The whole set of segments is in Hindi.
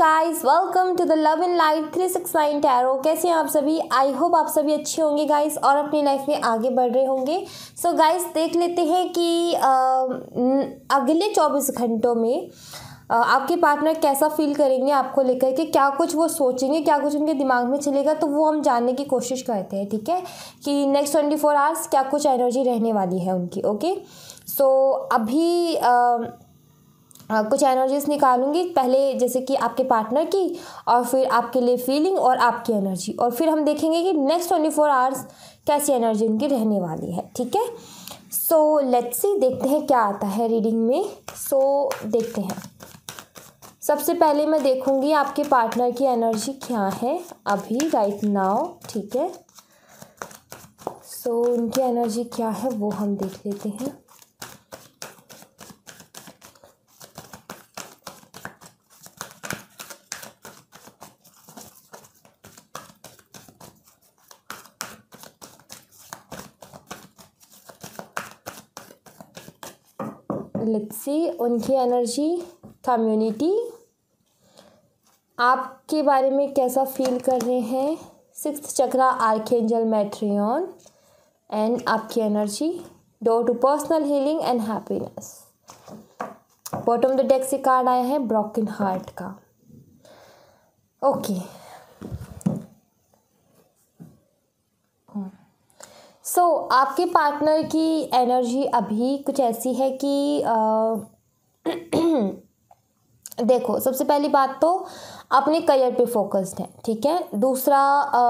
Guys welcome to the love in light three six nine tarot कैसे हैं आप सभी आई होप आप सभी अच्छे होंगे गाइस और अपनी लाइफ में आगे बढ़ रहे होंगे सो so गाइस देख लेते हैं कि आ, अगले चौबीस घंटों में आ, आपके पार्टनर कैसा फील करेंगे आपको लेकर के क्या कुछ वो सोचेंगे क्या कुछ उनके दिमाग में चलेगा तो वो हम जानने की कोशिश करते हैं ठीक है कि नेक्स्ट ट्वेंटी फोर आवर्स क्या कुछ एनर्जी रहने वाली है उनकी ओके सो so, अभी आ, कुछ एनर्जीज निकालूंगी पहले जैसे कि आपके पार्टनर की और फिर आपके लिए फीलिंग और आपकी एनर्जी और फिर हम देखेंगे कि नेक्स्ट ट्वेंटी फोर आवर्स कैसी एनर्जी उनकी रहने वाली है ठीक है सो लेट्स सी देखते हैं क्या आता है रीडिंग में सो so, देखते हैं सबसे पहले मैं देखूंगी आपके पार्टनर की एनर्जी क्या है अभी राइट नाउ ठीक है सो so, उनकी एनर्जी क्या है वो हम देख लेते हैं सी उनकी एनर्जी कम्युनिटी आपके बारे में कैसा फील कर रहे हैं six chakra angel Metatron and आपकी energy door to personal healing and happiness bottom the deck card आया है ब्रोकन हार्ट का ओके okay. आपके पार्टनर की एनर्जी अभी कुछ ऐसी है कि आ, देखो सबसे पहली बात तो अपने करियर पे फोकस्ड है ठीक है दूसरा आ,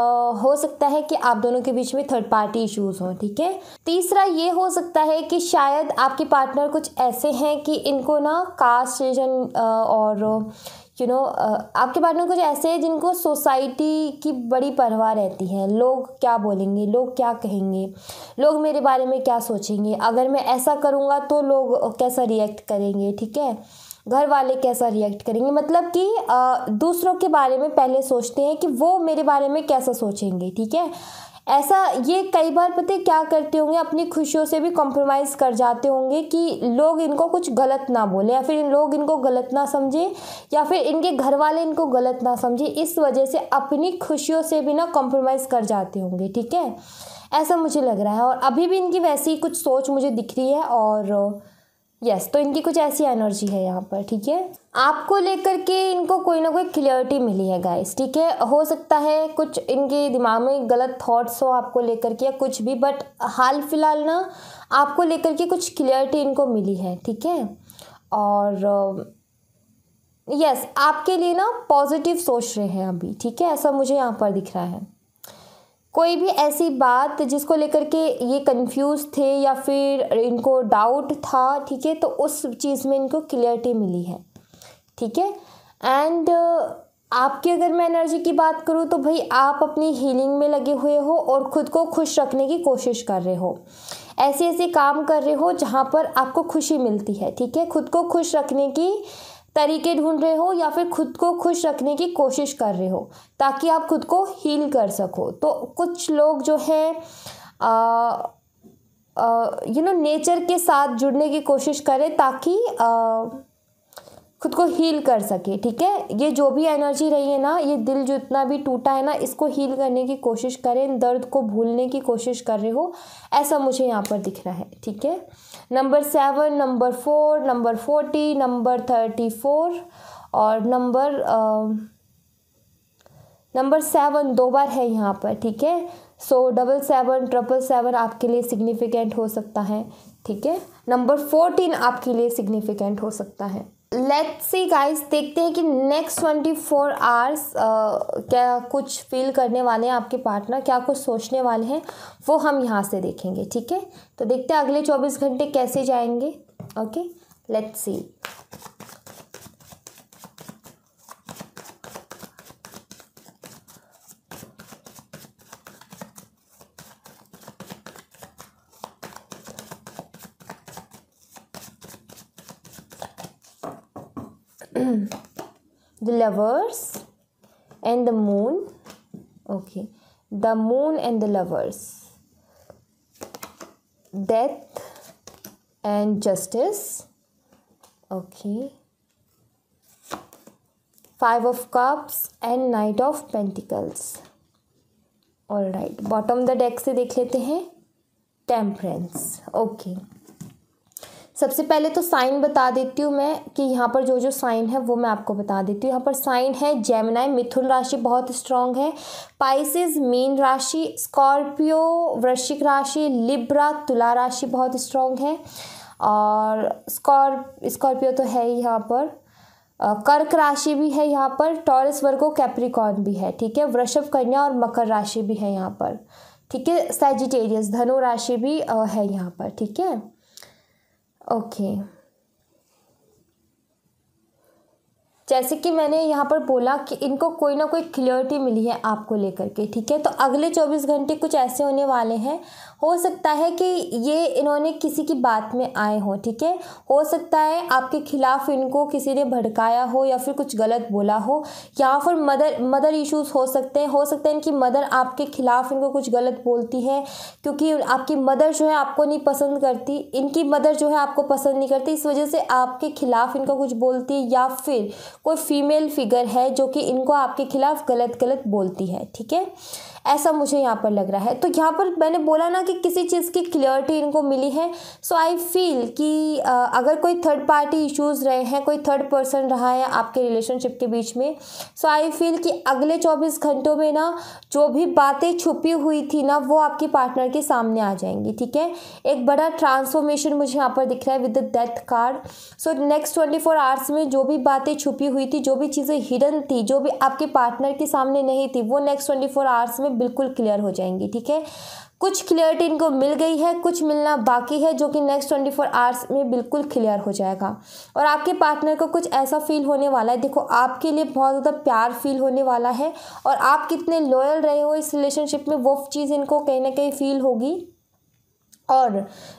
हो सकता है कि आप दोनों के बीच में थर्ड पार्टी इश्यूज हों ठीक है तीसरा ये हो सकता है कि शायद आपके पार्टनर कुछ ऐसे हैं कि इनको ना कास्ट रिलीजन और you you know know, uh, आपके पार्टनर कुछ ऐसे हैं जिनको सोसाइटी की बड़ी परवाह रहती है लोग क्या बोलेंगे लोग क्या कहेंगे लोग मेरे बारे में क्या सोचेंगे अगर मैं ऐसा करूँगा तो लोग कैसा रिएक्ट करेंगे ठीक है घर वाले कैसा रिएक्ट करेंगे मतलब कि uh, दूसरों के बारे में पहले सोचते हैं कि वो मेरे बारे में कैसा सोचेंगे ठीक है ऐसा ये कई बार पता क्या करते होंगे अपनी खुशियों से भी कॉम्प्रोमाइज़ कर जाते होंगे कि लोग इनको कुछ गलत ना बोलें या फिर इन लोग इनको गलत ना समझें या फिर इनके घर वाले इनको गलत ना समझें इस वजह से अपनी खुशियों से भी ना कॉम्प्रोमाइज़ कर जाते होंगे ठीक है ऐसा मुझे लग रहा है और अभी भी इनकी वैसी कुछ सोच मुझे दिख रही है और यस तो इनकी कुछ ऐसी एनर्जी है यहाँ पर ठीक है आपको लेकर के इनको कोई ना कोई क्लियरिटी मिली है गाइस ठीक है हो सकता है कुछ इनके दिमाग में गलत थॉट्स हो आपको लेकर के या कुछ भी बट हाल फिलहाल ना आपको लेकर के कुछ क्लियरिटी इनको मिली है ठीक है और यस आपके लिए ना पॉजिटिव सोच रहे हैं अभी ठीक है ऐसा मुझे यहाँ पर दिख रहा है कोई भी ऐसी बात जिसको लेकर के ये कंफ्यूज थे या फिर इनको डाउट था ठीक है तो उस चीज़ में इनको क्लियरिटी मिली है ठीक है एंड uh, आपकी अगर मैं एनर्जी की बात करूँ तो भाई आप अपनी हीलिंग में लगे हुए हो और ख़ुद को खुश रखने की कोशिश कर रहे हो ऐसे ऐसे काम कर रहे हो जहाँ पर आपको खुशी मिलती है ठीक है खुद को खुश रखने की तरीके ढूंढ रहे हो या फिर खुद को खुश रखने की कोशिश कर रहे हो ताकि आप खुद को हील कर सको तो कुछ लोग जो हैं यू नो नेचर के साथ जुड़ने की कोशिश करें ताकि खुद को हील कर सके ठीक है ये जो भी एनर्जी रही है ना ये दिल जो इतना भी टूटा है ना इसको हील करने की कोशिश करें दर्द को भूलने की कोशिश कर रहे हो ऐसा मुझे यहाँ पर दिख रहा है ठीक है number seven number four number forty number thirty four और नंबर नंबर सेवन दो बार है यहाँ पर ठीक है so double seven triple seven आपके लिए सिग्निफिकेंट हो सकता है ठीक है नंबर फोर्टीन आपके लिए सिग्निफिकेंट हो सकता है लेट्स सी गाइस देखते हैं कि नेक्स्ट ट्वेंटी फोर आवर्स क्या कुछ फील करने वाले हैं आपके पार्टनर क्या कुछ सोचने वाले हैं वो हम यहाँ से देखेंगे ठीक है तो देखते हैं अगले चौबीस घंटे कैसे जाएंगे okay let's see the lovers and the moon okay the moon and the lovers death and justice okay five of cups and knight of pentacles all right bottom the deck se dekh lete hain temperance okay. सबसे पहले तो साइन बता देती हूँ मैं कि यहाँ पर जो जो साइन है वो मैं आपको बता देती हूँ यहाँ पर साइन है जेमिनाई मिथुन राशि बहुत स्ट्रांग है पाइसिस मीन राशि स्कॉर्पियो वृश्चिक राशि लिब्रा तुला राशि बहुत स्ट्रांग है और स्कॉर्प स्कॉर्पियो तो है ही यहाँ पर कर्क राशि भी है यहाँ पर टॉरस वर्गो कैप्रिकॉन भी है ठीक है वृषभ कन्या और मकर राशि भी है यहाँ पर ठीक है सेजिटेरियस धनु राशि भी है यहाँ पर ठीक है ओके जैसे कि मैंने यहाँ पर बोला कि इनको कोई ना कोई क्लियरिटी मिली है आपको लेकर के ठीक है तो अगले चौबीस घंटे कुछ ऐसे होने वाले हैं हो सकता है कि ये इन्होंने किसी की बात में आए हों ठीक है हो सकता है आपके खिलाफ इनको किसी ने भड़काया हो या फिर कुछ गलत बोला हो या फिर मदर मदर इश्यूज़ हो सकते हैं हो सकता है इनकी मदर आपके खिलाफ इनको कुछ गलत बोलती है क्योंकि आपकी मदर जो है आपको नहीं पसंद करती इनकी मदर जो है आपको पसंद नहीं करती इस वजह से आपके खिलाफ इनको कुछ बोलती है या फिर कोई फीमेल फिगर है जो कि इनको आपके खिलाफ गलत गलत बोलती है ठीक है ऐसा मुझे यहाँ पर लग रहा है तो यहाँ पर मैंने बोला ना कि किसी चीज़ की क्लियरिटी इनको मिली है सो आई फील कि आ, अगर कोई थर्ड पार्टी इश्यूज़ रहे हैं कोई थर्ड पर्सन रहा है आपके रिलेशनशिप के बीच में सो आई फील कि अगले चौबीस घंटों में ना जो भी बातें छुपी हुई थी ना वो आपके पार्टनर के सामने आ जाएंगी ठीक है एक बड़ा ट्रांसफॉर्मेशन मुझे यहाँ पर दिख रहा है with the death card so next twenty four hours में जो भी बातें छुपी हुई थी जो भी चीज़ें हिडन थी जो भी आपके पार्टनर के सामने नहीं थी वो नेक्स्ट ट्वेंटी फोर आवर्स में बिल्कुल क्लियर हो जाएंगी ठीक है कुछ क्लियरिटी इनको मिल गई है कुछ मिलना बाकी है जो कि नेक्स्ट ट्वेंटी फोर आवर्स में बिल्कुल क्लियर हो जाएगा और आपके पार्टनर को कुछ ऐसा फील होने वाला है देखो आपके लिए बहुत ज़्यादा प्यार फील होने वाला है और आप कितने लॉयल रहे हो इस रिलेशनशिप में वो चीज़ इनको कहीं ना कहीं फील होगी और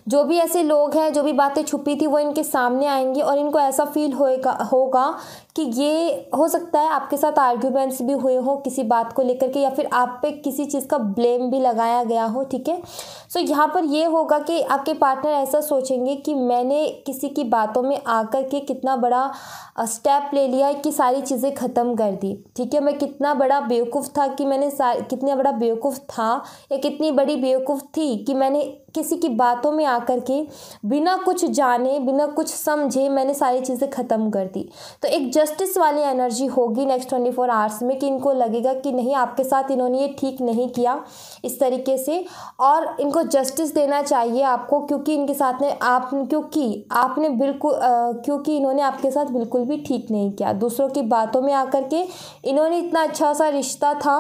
जो भी ऐसे लोग हैं जो भी बातें छुपी थी वो इनके सामने आएंगी और इनको ऐसा फील होएगा होगा कि ये हो सकता है आपके साथ आर्ग्यूमेंट्स भी हुए हों किसी बात को लेकर के या फिर आप पे किसी चीज़ का ब्लेम भी लगाया गया हो ठीक है सो यहाँ पर ये होगा कि आपके पार्टनर ऐसा सोचेंगे कि मैंने किसी की बातों में आकर के कितना बड़ा स्टेप ले लिया कि सारी चीज़ें ख़त्म कर दी ठीक है मैं कितना बड़ा बेवकूफ़ था कि मैंने कितना बड़ा बेवकूफ़ था या कितनी बड़ी बेवकूफ़ थी कि मैंने किसी की बातों में आकर के बिना कुछ जाने बिना कुछ समझे मैंने सारी चीज़ें ख़त्म कर दी तो एक जस्टिस वाली एनर्जी होगी नेक्स्ट ट्वेंटी फोर आवर्स में कि इनको लगेगा कि नहीं आपके साथ इन्होंने ये ठीक नहीं किया इस तरीके से और इनको जस्टिस देना चाहिए आपको क्योंकि इनके साथ ने आप क्योंकि आपने बिल्कुल क्योंकि इन्होंने आपके साथ बिल्कुल भी ठीक नहीं किया दूसरों की बातों में आकर के इन्होंने इतना अच्छा सा रिश्ता था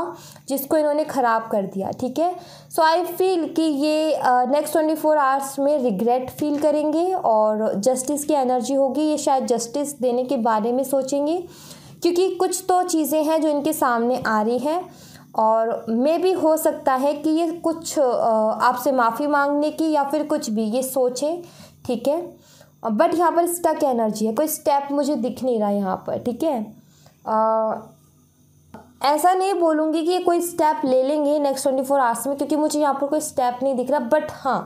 जिसको इन्होंने ख़राब कर दिया ठीक है सो आई फील कि ये नेक्स्ट ट्वेंटी फोर आवर्स में रिग्रेट फील करेंगे और जस्टिस की एनर्जी होगी ये शायद जस्टिस देने के बारे में सोचेंगे क्योंकि कुछ तो चीज़ें हैं जो इनके सामने आ रही हैं और मे भी हो सकता है कि ये कुछ आपसे माफ़ी मांगने की या फिर कुछ भी ये सोचें ठीक है बट यहाँ पर स्टक एनर्जी है कोई स्टेप मुझे दिख नहीं रहा यहाँ पर ठीक है ऐसा नहीं बोलूँगी कि कोई स्टेप ले लेंगे नेक्स्ट ट्वेंटी फोर आवर्स में क्योंकि मुझे यहाँ पर कोई स्टेप नहीं दिख रहा बट हाँ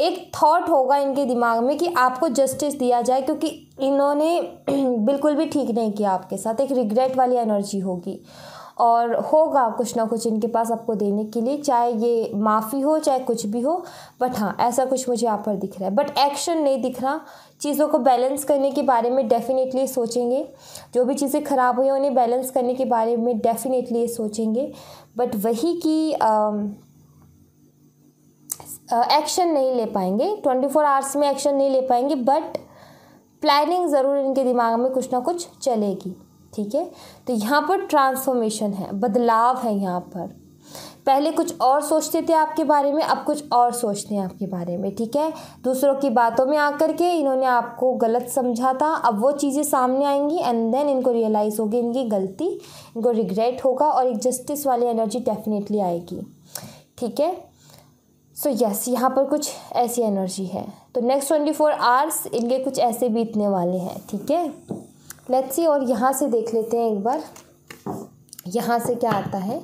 एक थॉट होगा इनके दिमाग में कि आपको जस्टिस दिया जाए क्योंकि इन्होंने बिल्कुल भी ठीक नहीं किया आपके साथ एक रिग्रेट वाली एनर्जी होगी और होगा कुछ ना कुछ इनके पास आपको देने के लिए चाहे ये माफ़ी हो चाहे कुछ भी हो बट हाँ ऐसा कुछ मुझे यहाँ पर दिख रहा है बट एक्शन नहीं दिख रहा चीज़ों को बैलेंस करने के बारे में डेफ़िनेटली सोचेंगे जो भी चीज़ें ख़राब हुई हैं उन्हें बैलेंस करने के बारे में डेफ़िनेटली सोचेंगे बट वही कि एक्शन नहीं ले पाएंगे ट्वेंटी फोर आवर्स में एक्शन नहीं ले पाएंगे बट प्लानिंग ज़रूर इनके दिमाग में कुछ ना कुछ चलेगी ठीक है तो यहाँ पर ट्रांसफॉर्मेशन है बदलाव है यहाँ पर पहले कुछ और सोचते थे आपके बारे में अब कुछ और सोचते हैं आपके बारे में ठीक है दूसरों की बातों में आकर के इन्होंने आपको गलत समझा था अब वो चीज़ें सामने आएंगी एंड देन इनको रियलाइज़ होगी इनकी गलती इनको रिग्रेट होगा और एक जस्टिस वाली एनर्जी डेफिनेटली आएगी ठीक है सो यस यहाँ पर कुछ ऐसी एनर्जी है तो नेक्स्ट ट्वेंटी फोर आवर्स इनके कुछ ऐसे बीतने वाले हैं ठीक है लेट्स सी और यहाँ से देख लेते हैं एक बार यहाँ से क्या आता है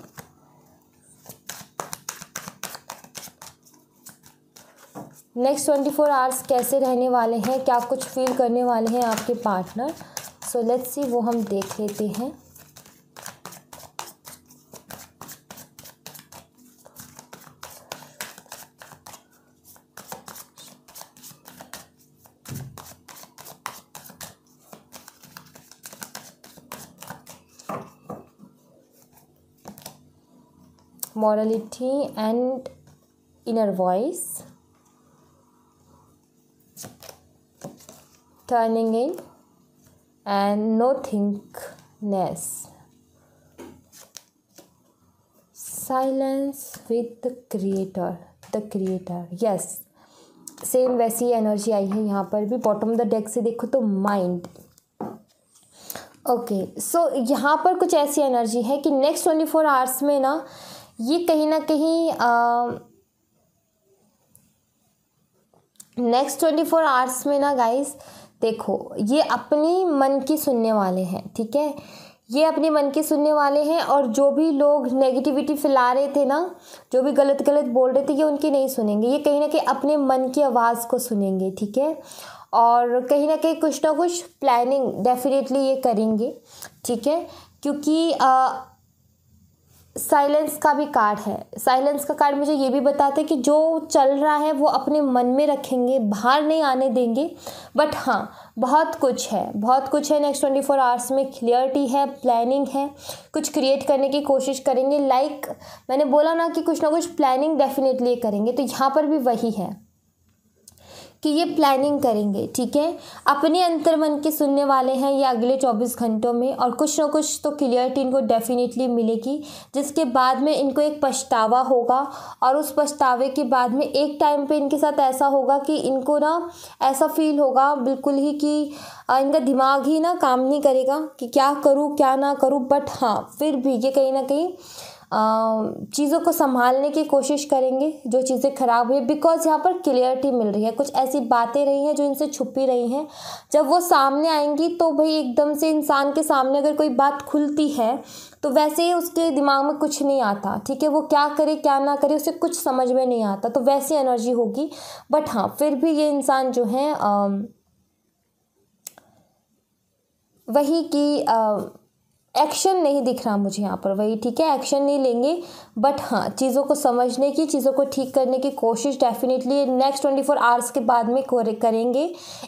नेक्स्ट ट्वेंटी फोर आवर्स कैसे रहने वाले हैं क्या कुछ फील करने वाले हैं आपके पार्टनर सो लेट्स सी वो हम देख लेते हैं morality and inner voice turning in and nothingness silence with the creator the creator yes same वैसी एनर्जी आई है यहाँ पर भी बॉटम द डेक से देखो तो माइंड ओके सो यहाँ पर कुछ ऐसी एनर्जी है कि नेक्स्ट ट्वेंटी फोर आवर्स में ना ये कहीं ना कहीं नेक्स्ट ट्वेंटी फोर आवर्स में ना गाइस देखो ये अपनी मन की सुनने वाले हैं ठीक है ये अपने मन के सुनने वाले हैं और जो भी लोग नेगेटिविटी फैला रहे थे ना जो भी गलत गलत बोल रहे थे ये उनकी नहीं सुनेंगे ये कहीं ना कहीं अपने मन की आवाज़ को सुनेंगे ठीक है और कहीं ना कहीं कुछ ना कुछ प्लानिंग डेफिनेटली ये करेंगे ठीक है क्योंकि आ, साइलेंस का भी कार्ड है साइलेंस का कार्ड मुझे ये भी बताते हैं कि जो चल रहा है वो अपने मन में रखेंगे बाहर नहीं आने देंगे बट हाँ बहुत कुछ है बहुत कुछ है नेक्स्ट ट्वेंटी फोर आवर्स में क्लियरिटी है प्लानिंग है कुछ क्रिएट करने की कोशिश करेंगे लाइक like, मैंने बोला ना कि कुछ ना कुछ प्लानिंग डेफिनेटली करेंगे तो यहाँ पर भी वही है कि ये प्लानिंग करेंगे ठीक है अपने अंतर्मन के सुनने वाले हैं ये अगले चौबीस घंटों में और कुछ ना कुछ तो क्लियरिटी इनको डेफिनेटली मिलेगी जिसके बाद में इनको एक पछतावा होगा और उस पछतावे के बाद में एक टाइम पे इनके साथ ऐसा होगा कि इनको ना ऐसा फील होगा बिल्कुल ही कि इनका दिमाग ही ना काम नहीं करेगा कि क्या करूँ क्या ना करूँ बट हाँ फिर भी ये कहीं ना कहीं चीज़ों को संभालने की कोशिश करेंगे जो चीज़ें ख़राब हुई बिकॉज़ यहाँ पर क्लियरिटी मिल रही है कुछ ऐसी बातें रही हैं जो इनसे छुपी रही हैं जब वो सामने आएंगी तो भाई एकदम से इंसान के सामने अगर कोई बात खुलती है तो वैसे ही उसके दिमाग में कुछ नहीं आता ठीक है वो क्या करे क्या ना करे उसे कुछ समझ में नहीं आता तो वैसी एनर्जी होगी बट हाँ फिर भी ये इंसान जो है वही आ, एक्शन नहीं दिख रहा मुझे यहाँ पर वही ठीक है एक्शन नहीं लेंगे बट हाँ चीज़ों को समझने की चीज़ों को ठीक करने की कोशिश definitely next twenty four hours के बाद में करेंगे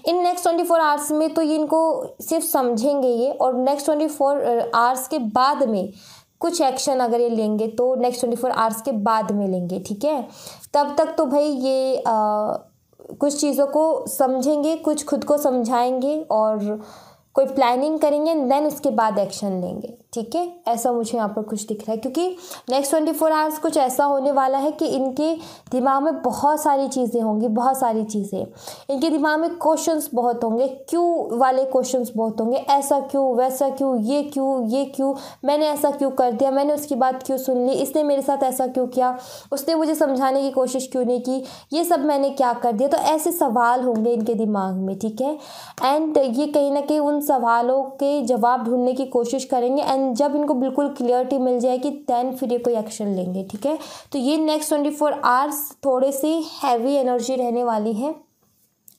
in next twenty four hours में तो ये इनको सिर्फ समझेंगे ये और नेक्स्ट ट्वेंटी फोर आवर्स के बाद में कुछ एक्शन अगर ये लेंगे तो नेक्स्ट ट्वेंटी फोर आवर्स के बाद में लेंगे ठीक है तब तक तो भाई ये आ, कुछ चीज़ों को समझेंगे कुछ खुद को समझाएंगे और कोई प्लानिंग करेंगे देन उसके बाद एक्शन लेंगे ठीक है ऐसा मुझे यहाँ पर कुछ दिख रहा है क्योंकि नेक्स्ट ट्वेंटी फोर आवर्स कुछ ऐसा होने वाला है कि इनके दिमाग में बहुत सारी चीज़ें होंगी बहुत सारी चीज़ें इनके दिमाग में क्वेश्चंस बहुत होंगे क्यों वाले क्वेश्चंस बहुत होंगे ऐसा क्यों वैसा क्यों ये क्यों ये क्यों मैंने ऐसा क्यों कर दिया मैंने उसकी बात क्यों सुन ली इसने मेरे साथ ऐसा क्यों किया उसने मुझे समझाने की कोशिश क्यों नहीं की ये सब मैंने क्या कर दिया तो ऐसे सवाल होंगे इनके दिमाग में ठीक है एंड ये कहीं ना कहीं उन सवालों के जवाब ढूंढने की कोशिश करेंगे एंड एंड जब इनको बिल्कुल क्लियरिटी मिल जाएगी देन फिर ये कोई एक्शन लेंगे ठीक है तो ये नेक्स्ट ट्वेंटी फोर आवर्स थोड़े से हैवी एनर्जी रहने वाली है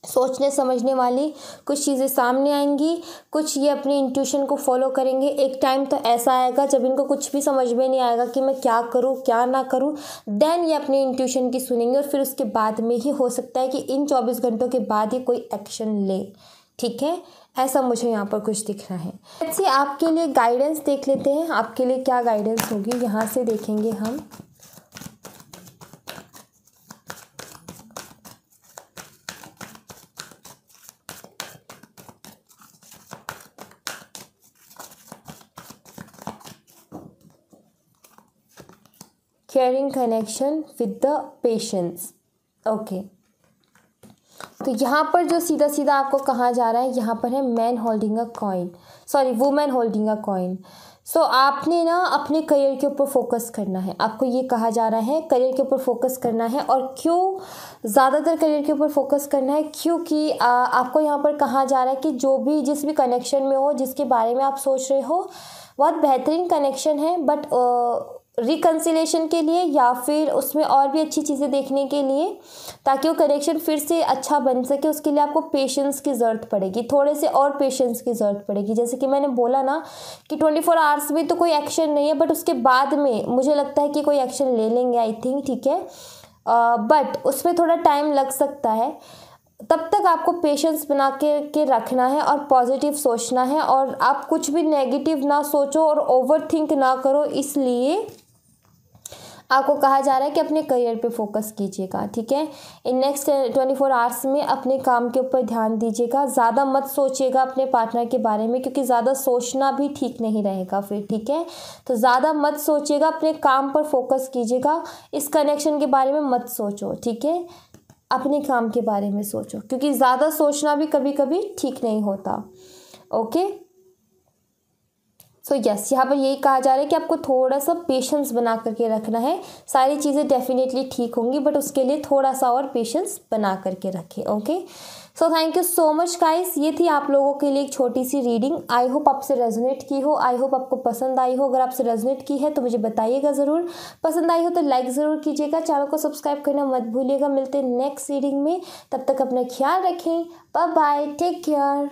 सोचने समझने वाली कुछ चीज़ें सामने आएंगी कुछ ये अपने इंट्यूशन को फॉलो करेंगे एक टाइम तो ऐसा आएगा जब इनको कुछ भी समझ में नहीं आएगा कि मैं क्या करूँ क्या ना करूँ देन ये अपने इंट्यूशन की सुनेंगे और फिर उसके बाद में ही हो सकता है कि इन चौबीस घंटों के बाद ही कोई एक्शन ले ठीक है ऐसा मुझे यहाँ पर कुछ दिख रहा है ऐसे आपके लिए गाइडेंस देख लेते हैं आपके लिए क्या गाइडेंस होगी यहाँ से देखेंगे हम caring connection with the patients okay तो यहाँ पर जो सीधा सीधा आपको कहाँ जा रहा है यहाँ पर है man holding a coin sorry women holding a coin so आपने ना अपने करियर के ऊपर फोकस करना है आपको ये कहा जा रहा है करियर के ऊपर फोकस करना है और क्यों ज़्यादातर करियर के ऊपर फोकस करना है क्योंकि आपको यहाँ पर कहा जा रहा है कि जो भी जिस भी कनेक्शन में हो जिसके बारे में आप सोच रहे हो बहुत बेहतरीन कनेक्शन है बट रिकन्सिलेशन के लिए या फिर उसमें और भी अच्छी चीज़ें देखने के लिए ताकि वो करेक्शन फिर से अच्छा बन सके उसके लिए आपको पेशेंस की ज़रूरत पड़ेगी थोड़े से और पेशेंस की ज़रूरत पड़ेगी जैसे कि मैंने बोला ना कि ट्वेंटी फोर आवर्स में तो कोई एक्शन नहीं है बट उसके बाद में मुझे लगता है कि कोई एक्शन ले लेंगे आई थिंक ठीक है बट uh, उसमें थोड़ा टाइम लग सकता है तब तक आपको पेशेंस बना के के रखना है और पॉजिटिव सोचना है और आप कुछ भी नेगेटिव ना सोचो और ओवर थिंक ना करो इसलिए आपको कहा जा रहा है कि अपने करियर पे फोकस कीजिएगा ठीक है in next twenty four hours में अपने काम के ऊपर ध्यान दीजिएगा ज़्यादा मत सोचिएगा अपने पार्टनर के बारे में क्योंकि ज़्यादा सोचना भी ठीक नहीं रहेगा फिर ठीक है तो ज़्यादा मत सोचिएगा अपने काम पर फोकस कीजिएगा इस कनेक्शन के बारे में मत सोचो ठीक है अपने काम के बारे में सोचो क्योंकि ज़्यादा सोचना भी कभी कभी ठीक नहीं होता ओके सो यस यहाँ पर यही कहा जा रहा है कि आपको थोड़ा सा पेशेंस बना करके रखना है सारी चीज़ें डेफिनेटली ठीक होंगी बट उसके लिए थोड़ा सा और पेशेंस बना करके रखें okay so thank you so much guys ये थी आप लोगों के लिए एक छोटी सी रीडिंग आई होप आपसे रेजोनेट की हो आई होप आपको पसंद आई हो अगर आपसे रेजोनेट की है तो मुझे बताइएगा ज़रूर पसंद आई हो तो लाइक ज़रूर कीजिएगा चैनल को सब्सक्राइब करना मत भूलिएगा मिलते हैं नेक्स्ट रीडिंग में तब तक अपना ख्याल रखें बाय बाय टेक केयर